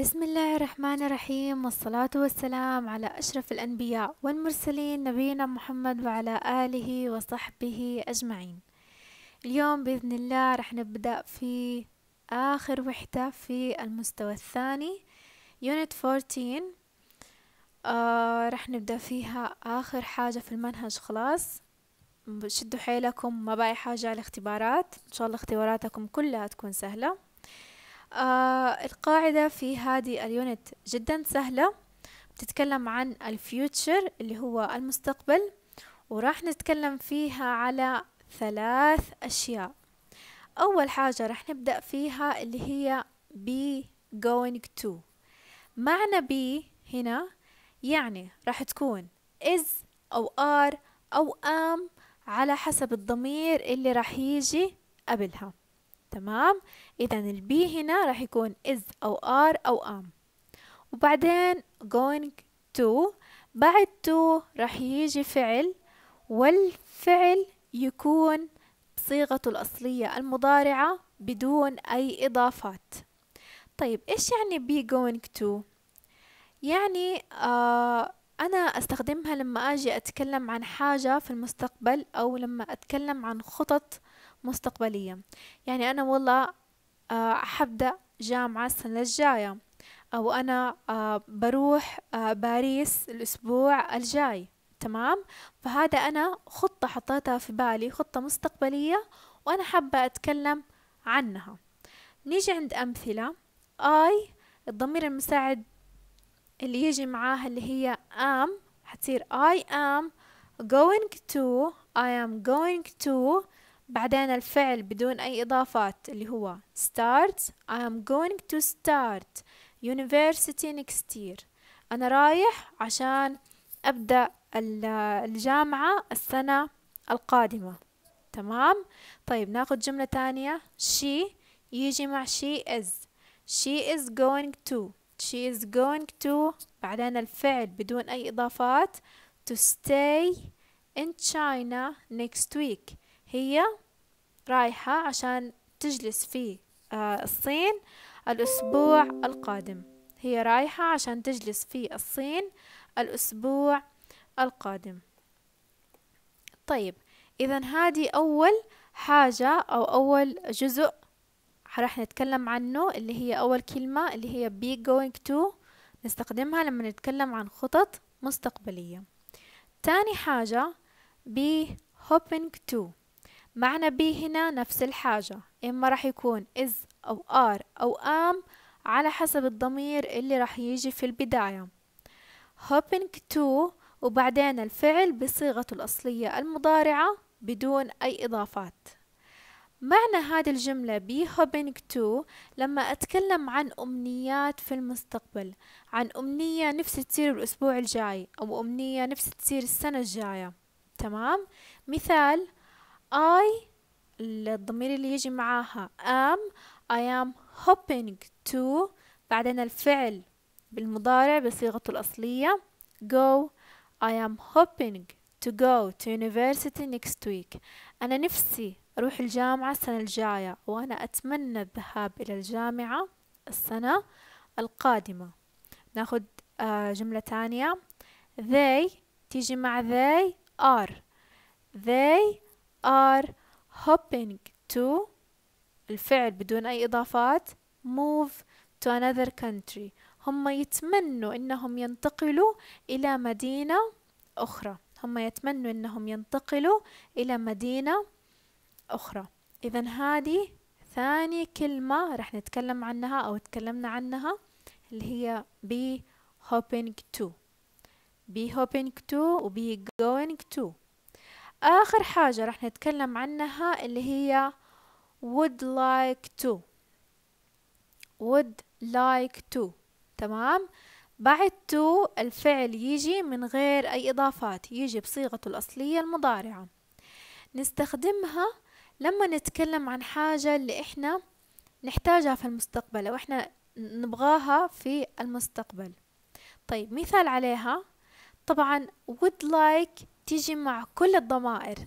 بسم الله الرحمن الرحيم والصلاة والسلام على أشرف الأنبياء والمرسلين نبينا محمد وعلى آله وصحبه أجمعين اليوم بإذن الله رح نبدأ في آخر وحدة في المستوى الثاني يونت 14 آه رح نبدأ فيها آخر حاجة في المنهج خلاص شدوا حيلكم ما باقي حاجة على الاختبارات إن شاء الله اختباراتكم كلها تكون سهلة آه القاعدة في هذه اليونت جدا سهلة بتتكلم عن الفيوتشر اللي هو المستقبل وراح نتكلم فيها على ثلاث أشياء أول حاجة راح نبدأ فيها اللي هي be going to معنى be هنا يعني راح تكون is أو are أو am على حسب الضمير اللي راح يجي قبلها تمام إذا البي هنا راح يكون از أو ار أو ام وبعدين going to بعد to راح يجي فعل والفعل يكون بصيغته الأصلية المضارعة بدون أي إضافات طيب إيش يعني be going to؟ يعني آه أنا أستخدمها لما أجي أتكلم عن حاجة في المستقبل أو لما أتكلم عن خطط مستقبلية يعني أنا والله آه، حبدأ جامعة السنة الجاية أو أنا آه، بروح آه، باريس الأسبوع الجاي تمام فهذا أنا خطة حطيتها في بالي خطة مستقبلية وأنا حابة أتكلم عنها نيجي عند أمثلة I الضمير المساعد اللي يجي معاها اللي هي am حتصير I am going to I am going to بعدين الفعل بدون أي إضافات اللي هو start I am going to start university next year أنا رايح عشان أبدأ الجامعة السنة القادمة تمام طيب ناخد جملة تانية she يجي مع she is she is going to she is going to بعدين الفعل بدون أي إضافات to stay in China next week هي رايحة عشان تجلس في آه، الصين الأسبوع القادم هي رايحة عشان تجلس في الصين الأسبوع القادم طيب إذا هذه أول حاجة أو أول جزء راح نتكلم عنه اللي هي أول كلمة اللي هي be going to نستخدمها لما نتكلم عن خطط مستقبلية تاني حاجة be hoping to معنى بي هنا نفس الحاجة إما راح يكون إز أو آر أو آم على حسب الضمير اللي راح يجي في البداية hoping to وبعدين الفعل بصيغته الأصلية المضارعة بدون أي إضافات معنى هذه الجملة be hoping to لما أتكلم عن أمنيات في المستقبل عن أمنية نفسي تصير الأسبوع الجاي أو أمنية نفسي تصير السنة الجاية تمام مثال I الضمير اللي يجي معاها am I am hoping to بعدين الفعل بالمضارع بصيغته الأصلية go I am hoping to go to university next week أنا نفسي أروح الجامعة السنة الجاية وأنا أتمنى الذهاب إلى الجامعة السنة القادمة ناخد آه، جملة تانية they تيجي مع they are they are hoping to الفعل بدون أي إضافات move to another country هم يتمنوا أنهم ينتقلوا إلى مدينة أخرى هم يتمنوا أنهم ينتقلوا إلى مدينة أخرى إذا هذه ثاني كلمة رح نتكلم عنها أو تكلمنا عنها اللي هي be hoping to be hoping to و be going to آخر حاجة راح نتكلم عنها اللي هي would like to would like to تمام بعد to الفعل يجي من غير أي إضافات يجي بصيغته الأصلية المضارعة نستخدمها لما نتكلم عن حاجة اللي إحنا نحتاجها في المستقبل أو إحنا نبغاها في المستقبل طيب مثال عليها طبعا would like تيجي مع كل الضمائر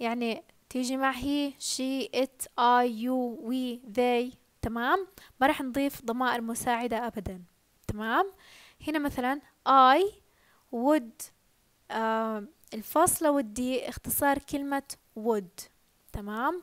يعني تيجي مع هي شي ات اي يو وي ذي تمام ما راح نضيف ضمائر مساعدة أبدا تمام هنا مثلا I would آه الفاصلة ودي اختصار كلمة would تمام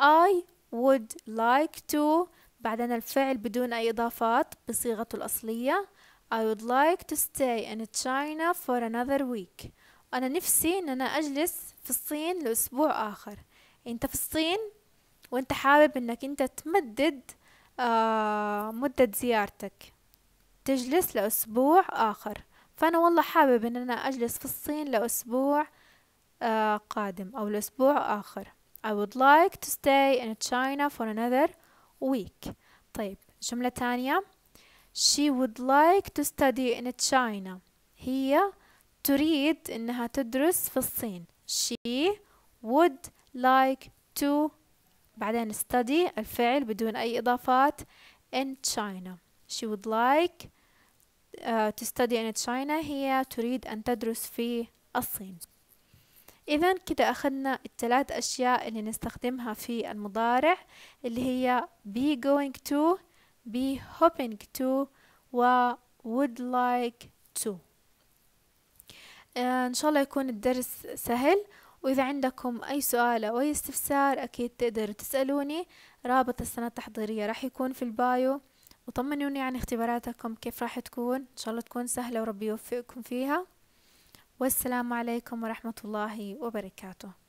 I would like to بعدين الفعل بدون أي إضافات بصيغته الأصلية I would like to stay in China for another week أنا نفسي إن أنا أجلس في الصين لأسبوع آخر أنت في الصين وأنت حابب إنك أنت تمدد آه مدة زيارتك تجلس لأسبوع آخر فأنا والله حابب إن أنا أجلس في الصين لأسبوع آه قادم أو لأسبوع آخر I would like to stay in China for another week طيب جملة تانية She would like to study in China هي تريد إنها تدرس في الصين she would like to بعدين study الفعل بدون أي إضافات in China she would like uh, to study in China هي تريد أن تدرس في الصين إذا كده أخذنا الثلاث أشياء اللي نستخدمها في المضارع اللي هي be going to be hoping to و would like to آه، إن شاء الله يكون الدرس سهل وإذا عندكم أي سؤال أو أي استفسار أكيد تقدروا تسألوني رابط السنة التحضيرية راح يكون في البايو وطمنوني عن اختباراتكم كيف راح تكون إن شاء الله تكون سهلة وربي يوفقكم فيها والسلام عليكم ورحمة الله وبركاته